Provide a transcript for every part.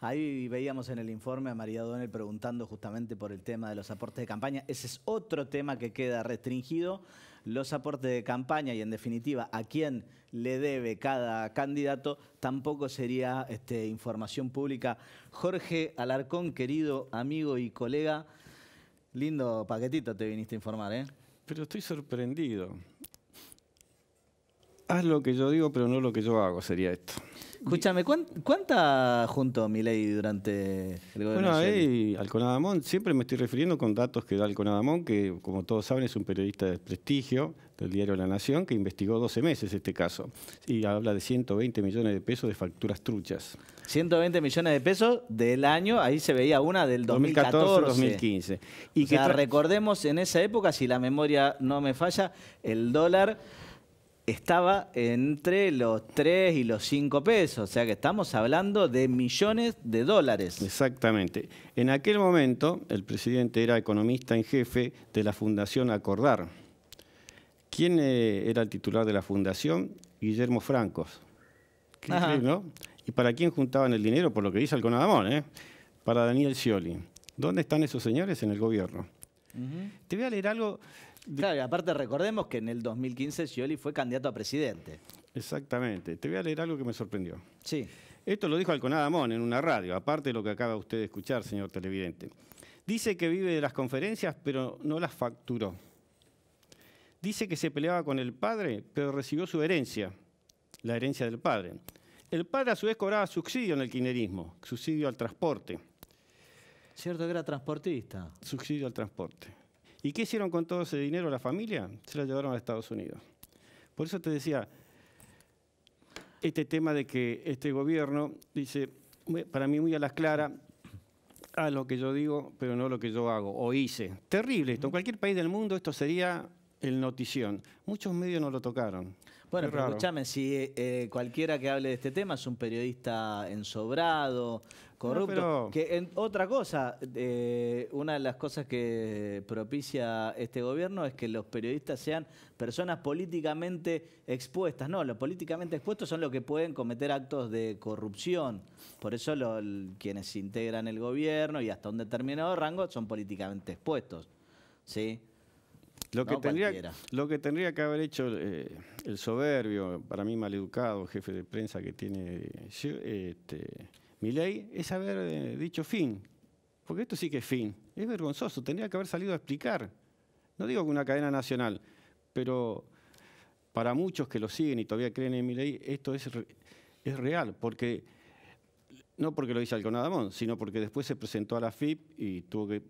Ahí veíamos en el informe a María Donel preguntando justamente por el tema de los aportes de campaña. Ese es otro tema que queda restringido. Los aportes de campaña y, en definitiva, a quién le debe cada candidato tampoco sería este, información pública. Jorge Alarcón, querido amigo y colega, lindo paquetito te viniste a informar, ¿eh? Pero estoy sorprendido haz lo que yo digo, pero no lo que yo hago, sería esto. Escúchame, ¿cuánta mi ley durante el gobierno? Bueno, ahí Alconadamón, siempre me estoy refiriendo con datos que da Alconadamón, que como todos saben es un periodista de prestigio del diario La Nación, que investigó 12 meses este caso. Y habla de 120 millones de pesos de facturas truchas. 120 millones de pesos del año, ahí se veía una del 2014. 2015. Y que recordemos en esa época, si la memoria no me falla, el dólar estaba entre los 3 y los 5 pesos, o sea que estamos hablando de millones de dólares. Exactamente. En aquel momento el presidente era economista en jefe de la Fundación Acordar. ¿Quién eh, era el titular de la fundación? Guillermo Francos. ¿Y para quién juntaban el dinero? Por lo que dice el Conadamón, ¿eh? Para Daniel Scioli. ¿Dónde están esos señores en el gobierno? Te voy a leer algo Claro, y aparte recordemos que en el 2015 Scioli fue candidato a presidente. Exactamente. Te voy a leer algo que me sorprendió. Sí. Esto lo dijo Alconada Amón en una radio, aparte de lo que acaba usted de escuchar, señor televidente. Dice que vive de las conferencias, pero no las facturó. Dice que se peleaba con el padre, pero recibió su herencia, la herencia del padre. El padre a su vez cobraba subsidio en el quinerismo, subsidio al transporte. Cierto que era transportista. Subsidio al transporte. ¿Y qué hicieron con todo ese dinero la familia? Se la llevaron a Estados Unidos. Por eso te decía, este tema de que este gobierno dice, para mí muy a las claras, a lo que yo digo, pero no lo que yo hago o hice. Terrible esto. En cualquier país del mundo esto sería el notición. Muchos medios no lo tocaron. Bueno, pero escúchame, si eh, cualquiera que hable de este tema es un periodista ensobrado, corrupto. que otra cosa, eh, una de las cosas que propicia este gobierno es que los periodistas sean personas políticamente expuestas. No, los políticamente expuestos son los que pueden cometer actos de corrupción. Por eso los quienes integran el gobierno y hasta un determinado rango son políticamente expuestos. ¿Sí? Lo que, tendría, que haber hecho eh, el soberbio, para mí maleducado, jefe de prensa que tiene este, ley, es haber eh, dicho fin. Porque esto sí que es fin. Es vergonzoso. Tendría que haber salido a explicar. No digo que una cadena nacional, pero para muchos que lo siguen y todavía creen en mi ley, esto es, real. Porque no porque lo hizo Alconadamón, sino porque después se presentó a la FIP y tuvo que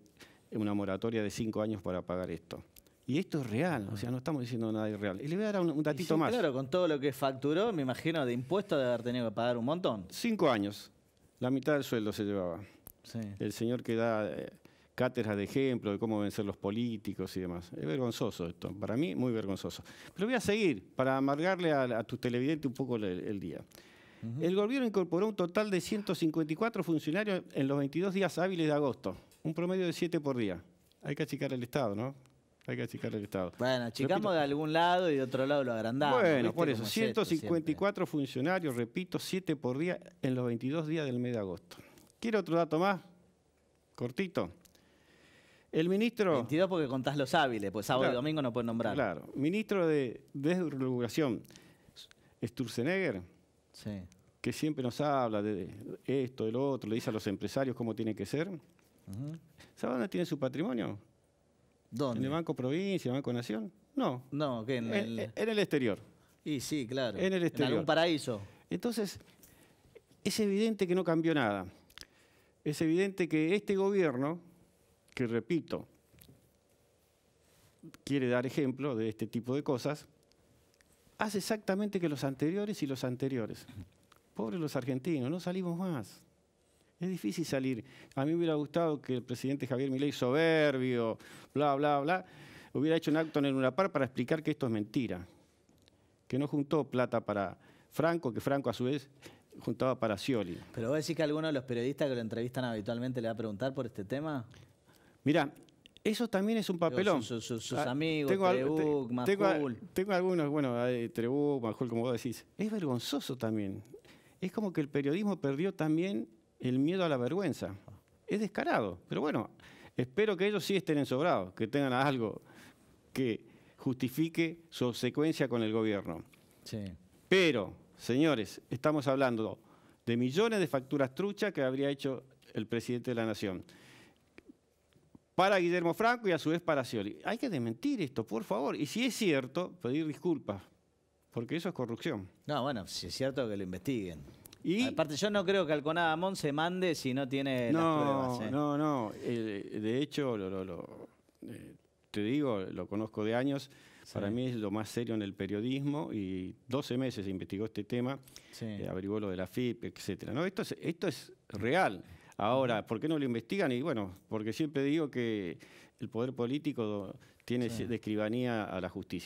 una moratoria de cinco años para pagar esto. Y esto es real, o ah. sea, no estamos diciendo nada irreal. Y le voy a dar un, datito más. Claro, con todo lo que facturó, me imagino, de impuestos de haber tenido que pagar un montón. Cinco años, la mitad del sueldo se llevaba. El señor que da eh, de ejemplo de cómo vencer los políticos y demás. Es vergonzoso esto, para mí muy vergonzoso. Pero voy a seguir, para amargarle a, tus televidentes un poco el, día. El gobierno incorporó un total de 154 funcionarios en los 22 días hábiles de agosto, un promedio de 7 por día. Hay que achicar el Estado, ¿no? hay que achicar el Estado. Bueno, achicamos de algún lado y de otro lado lo agrandamos. Bueno, por eso, 154 funcionarios, repito, 7 por día en los 22 días del mes de agosto. ¿Quiere otro dato más? Cortito. El ministro... 22 porque contás los hábiles, pues sábado y domingo no pueden nombrar. Claro. Ministro de Desregulación, Sturzenegger, sí. que siempre nos habla de esto, del otro, le dice a los empresarios cómo tiene que ser. Uh dónde tiene su patrimonio? ¿Dónde? ¿En el Banco Provincia, Banco Nación? No. No, que en, eh, el... Eh, en el exterior. Y sí, claro. En el exterior. En algún paraíso. Entonces, es evidente que no cambió nada. Es evidente que este gobierno, que repito, quiere dar ejemplo de este tipo de cosas, hace exactamente que los anteriores y los anteriores. Pobres los argentinos, no salimos más. Es difícil salir. A mí me hubiera gustado que el presidente Javier Milei, soberbio, bla, bla, bla, hubiera hecho un acto en una par para explicar que esto es mentira. Que no juntó plata para Franco, que Franco a su vez juntaba para Scioli. ¿Pero vos decís que alguno de los periodistas que lo entrevistan habitualmente le va a preguntar por este tema? Mira, eso también es un papelón. Sus, ah, amigos, tengo, tengo, algunos, bueno, Trebuc, Majul, como vos decís. Es vergonzoso también. Es como que el periodismo perdió también el miedo a la vergüenza. Es descarado, pero bueno, espero que ellos sí estén ensobrados, que tengan algo que justifique su obsecuencia con el gobierno. Pero, señores, estamos hablando de millones de facturas truchas que habría hecho el presidente de la Nación para Guillermo Franco y a su vez para Scioli. Hay que desmentir esto, por favor. Y si es cierto, pedir disculpas, porque eso es corrupción. No, bueno, si es cierto que lo investiguen. Y Aparte, yo no creo que Alconada Amón se mande si no tiene no, las pruebas. ¿eh? No, no, de hecho, eh, te digo, lo conozco de años. Para mí es lo más serio en el periodismo y 12 meses investigó este tema, sí. Eh, averiguó lo de la FIP, etcétera. No, esto, es, real. Ahora, ¿por qué no lo investigan? Y bueno, porque siempre digo que el poder político tiene de escribanía a la justicia.